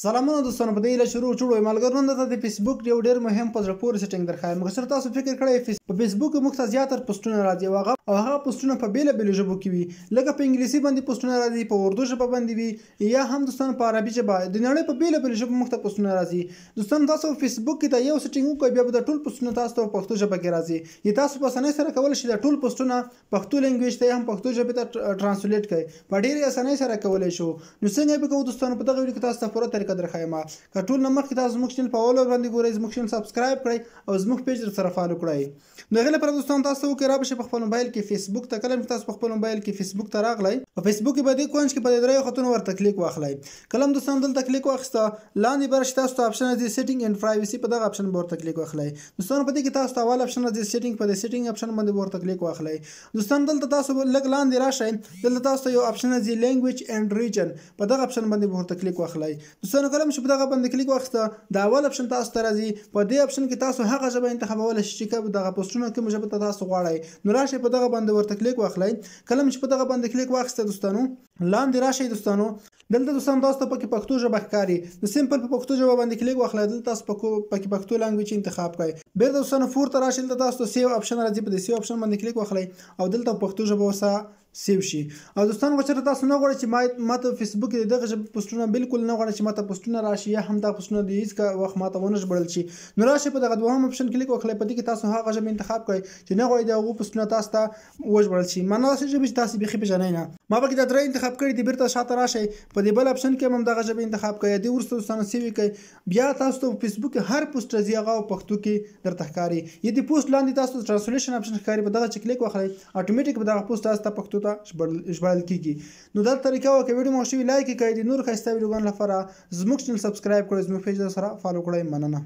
سلامونه دوستانو په دې له شروع چړو ملګرو نن د فیسبوک یو ډیر مهم په زړه پورې سیټینګ درخایم مګر تاسو فکر کړئ په فیسبوک موږ ته زیاتره پوسټونه راځي واغه او هغه پوسټونه په بیل بیل ژبو کې وي لکه په انګلیسي باندې پوسټونه راځي په اردو ژبه باندې وي یا هم دوستانو په عربي ژبه د نړۍ په بیل بیل ژبو موږ ته پوسټونه راځي دوستانو تاسو فیسبوک کې دا یو سیټینګ وکړئ بیا به د ټول پوسټونه تاسو ته په پښتو ژبه کې راځي یا تاسو په اسانۍ سره کولای شئ د ټول پوسټونه پښتو لینګویج ته هم پښتو ژبه ته ترانسلیټ کړئ په ډیره اسانۍ سره کولای شو نو څنګه به کوو دوستانو په دغه ویډیو کې تاسو ته پوره قدر خیمه که ټول نه مخکې تاسو زموږ چینل په اول باندې ګورئ زموږ چینل سبسکرایب کړئ او زموږ پیج سره فالو کړئ نو غیله پر دوستان تاسو وکړئ را به په خپل موبایل کې فیسبوک ته کلم تاسو په خپل موبایل کې فیسبوک ته راغلی په فیسبوک کې به دې کونج کې په درې خطونو ورته کلیک واخلئ کلم دوستان دلته کلیک واخسته لاندې برش تاسو ته اپشن دی سیټینګ اند پرایوسی په دغه اپشن باندې کلیک واخلئ دوستان په دې کې تاسو ته اول اپشن دی سیټینګ په دې سیټینګ اپشن باندې ورته کلیک واخلئ دوستان دلته تاسو لګ لاندې راشئ دلته تاسو یو اپشن دی لینګویج اند ریجن په دغه اپشن باندې ورته کلیک واخلئ دوستان څنګه کلم چې په دغه باندې کلیک واخسته دا اول اپشن تاسو ته راځي په دې اپشن کې تاسو هغه ژبه انتخابول شئ چې کوم دغه پوسټونه کوم ژبه تاسو غواړئ نو راشي په دغه باندې ورته کلیک واخلئ کلم چې په دغه باندې کلیک واخسته دوستانو لاندې راشي دوستانو دلته دوستان تاسو په پښتو ژبه ښکاری د سیمپل په پښتو ژبه باندې کلیک واخلئ دلته تاسو په پښتو لانګویج انتخاب کړئ بیر دوستانو فور ته راشي دلته تاسو سیو اپشن راځي په دې سیو اپشن باندې کلیک واخلئ او دلته پښتو ژبه وسه سیو شي او دوستان غوښتل تاسو نه غواړئ چې ما ته فیسبوک کې دغه ژبه پوسټونه بالکل نه غواړئ چې ما ته پوسټونه راشي یا هم دا پوسټونه د هیڅ کا وخت ما ته ونه ژبړل شي نو راشي په دغه دوهم اپشن کلیک وکړئ په دې کې تاسو هغه ژبه انتخاب کړئ چې نه غواړئ دا غو پوسټونه تاسو ته وژبړل شي معنا دا چې تاسو به خې پېژنئ نه ما پکې دا درې انتخاب کړی دی بیرته شاته راشي په دې بل اپشن کې هم دغه ژبه انتخاب کړئ دی ورسته دوستانو سیو کړئ بیا تاسو په فیسبوک کې هر پوسټ راځي هغه په پښتو کې درته ښکاری یی د پوسټ لاندې تاسو ترانسلیشن اپشن ښکاری په دغه کلیک وکړئ اټومیټیک په دغه پوسټ تاسو ته پښتو ته ژبړل کیږي نو دا طریقه وه که ویډیو مو ښه وي لایک یې کړئ د نورو ښایسته ویډیوګانو لپاره زموږ چینل سبسکرایب کړئ زموږ پیج سره فالو کړئ مننه